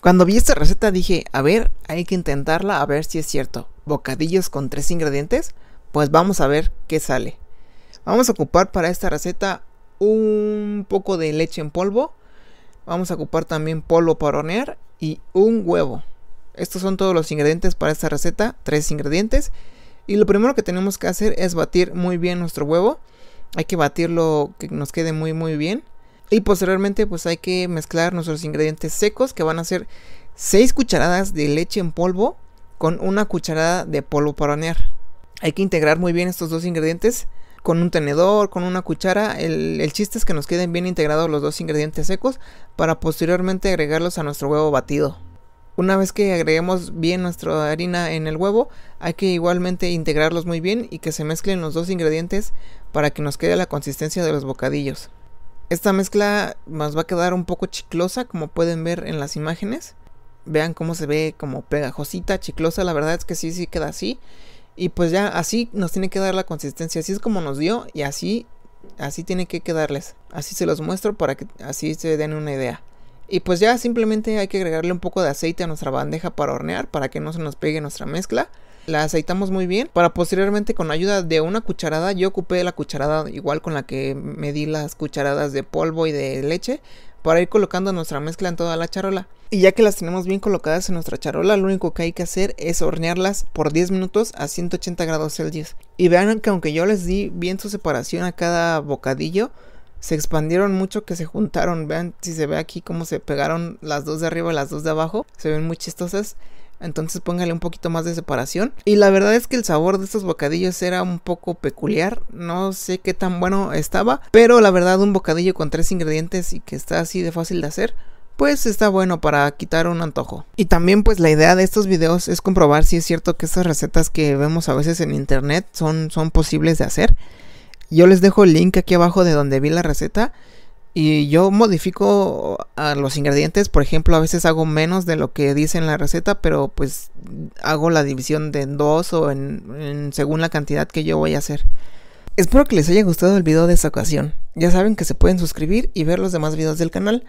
Cuando vi esta receta dije, a ver, hay que intentarla a ver si es cierto. Bocadillos con tres ingredientes, pues vamos a ver qué sale. Vamos a ocupar para esta receta un poco de leche en polvo. Vamos a ocupar también polvo para hornear y un huevo. Estos son todos los ingredientes para esta receta, tres ingredientes. Y lo primero que tenemos que hacer es batir muy bien nuestro huevo. Hay que batirlo que nos quede muy muy bien. Y posteriormente pues hay que mezclar nuestros ingredientes secos que van a ser 6 cucharadas de leche en polvo con una cucharada de polvo para hornear. Hay que integrar muy bien estos dos ingredientes con un tenedor, con una cuchara. El, el chiste es que nos queden bien integrados los dos ingredientes secos para posteriormente agregarlos a nuestro huevo batido. Una vez que agreguemos bien nuestra harina en el huevo, hay que igualmente integrarlos muy bien y que se mezclen los dos ingredientes para que nos quede la consistencia de los bocadillos. Esta mezcla nos va a quedar un poco chiclosa, como pueden ver en las imágenes. Vean cómo se ve como pegajosita, chiclosa, la verdad es que sí, sí queda así. Y pues ya así nos tiene que dar la consistencia, así es como nos dio y así, así tiene que quedarles. Así se los muestro para que así se den una idea. Y pues ya simplemente hay que agregarle un poco de aceite a nuestra bandeja para hornear, para que no se nos pegue nuestra mezcla la aceitamos muy bien para posteriormente con ayuda de una cucharada, yo ocupé la cucharada igual con la que medí las cucharadas de polvo y de leche para ir colocando nuestra mezcla en toda la charola. Y ya que las tenemos bien colocadas en nuestra charola, lo único que hay que hacer es hornearlas por 10 minutos a 180 grados Celsius. Y vean que aunque yo les di bien su separación a cada bocadillo, se expandieron mucho que se juntaron. Vean si se ve aquí cómo se pegaron las dos de arriba y las dos de abajo. Se ven muy chistosas. Entonces póngale un poquito más de separación. Y la verdad es que el sabor de estos bocadillos era un poco peculiar. No sé qué tan bueno estaba. Pero la verdad un bocadillo con tres ingredientes y que está así de fácil de hacer pues está bueno para quitar un antojo. Y también pues la idea de estos videos es comprobar si es cierto que estas recetas que vemos a veces en internet son, son posibles de hacer. Yo les dejo el link aquí abajo de donde vi la receta. Y yo modifico a los ingredientes, por ejemplo, a veces hago menos de lo que dice en la receta, pero pues hago la división de en dos o en, en, según la cantidad que yo voy a hacer. Espero que les haya gustado el video de esta ocasión. Ya saben que se pueden suscribir y ver los demás videos del canal.